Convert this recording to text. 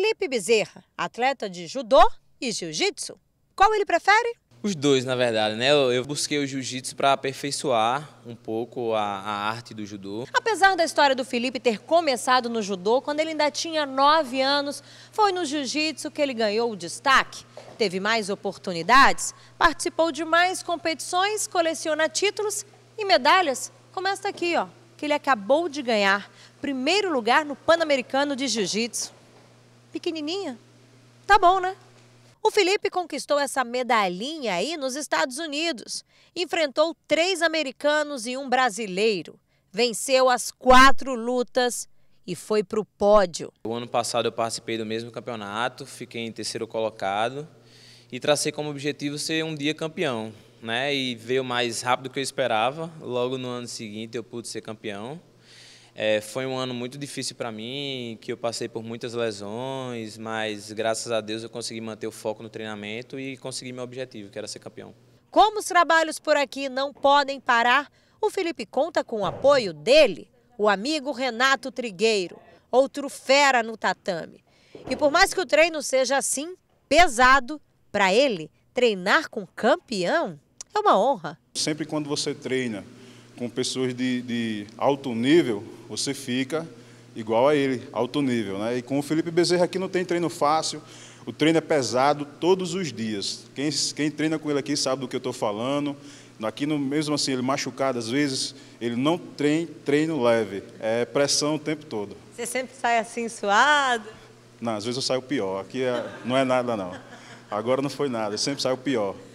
Felipe Bezerra, atleta de judô e jiu-jitsu. Qual ele prefere? Os dois, na verdade, né? Eu, busquei o jiu-jitsu para aperfeiçoar um pouco a, a, arte do judô. Apesar da história do Felipe ter começado no judô quando ele ainda tinha 9 anos, foi no jiu-jitsu que ele ganhou o destaque, teve mais oportunidades, participou de mais competições, coleciona títulos e medalhas, Começa aqui, ó, que ele acabou de ganhar primeiro lugar no Pan-Americano de Jiu-Jitsu pequenininha. Tá bom, né? O Felipe conquistou essa medalhinha aí nos Estados Unidos. Enfrentou três americanos e um brasileiro. Venceu as quatro lutas e foi para o pódio. O ano passado eu participei do mesmo campeonato, fiquei em terceiro colocado e tracei como objetivo ser um dia campeão. Né? E veio mais rápido do que eu esperava. Logo no ano seguinte eu pude ser campeão. É, foi um ano muito difícil para mim, que eu passei por muitas lesões, mas graças a Deus eu consegui manter o foco no treinamento e consegui meu objetivo, que era ser campeão. Como os trabalhos por aqui não podem parar, o Felipe conta com o apoio dele, o amigo Renato Trigueiro, outro fera no tatame. E por mais que o treino seja assim, pesado, para ele, treinar com campeão é uma honra. Sempre quando você treina com pessoas de, de alto nível, você fica igual a ele, alto nível. Né? E com o Felipe Bezerra aqui não tem treino fácil, o treino é pesado todos os dias. Quem, quem treina com ele aqui sabe do que eu estou falando. Aqui, no, mesmo assim, ele machucado às vezes, ele não tem treino leve, é pressão o tempo todo. Você sempre sai assim suado? Não, às vezes eu saio pior. Aqui é, não é nada, não. Agora não foi nada, eu sempre saio pior.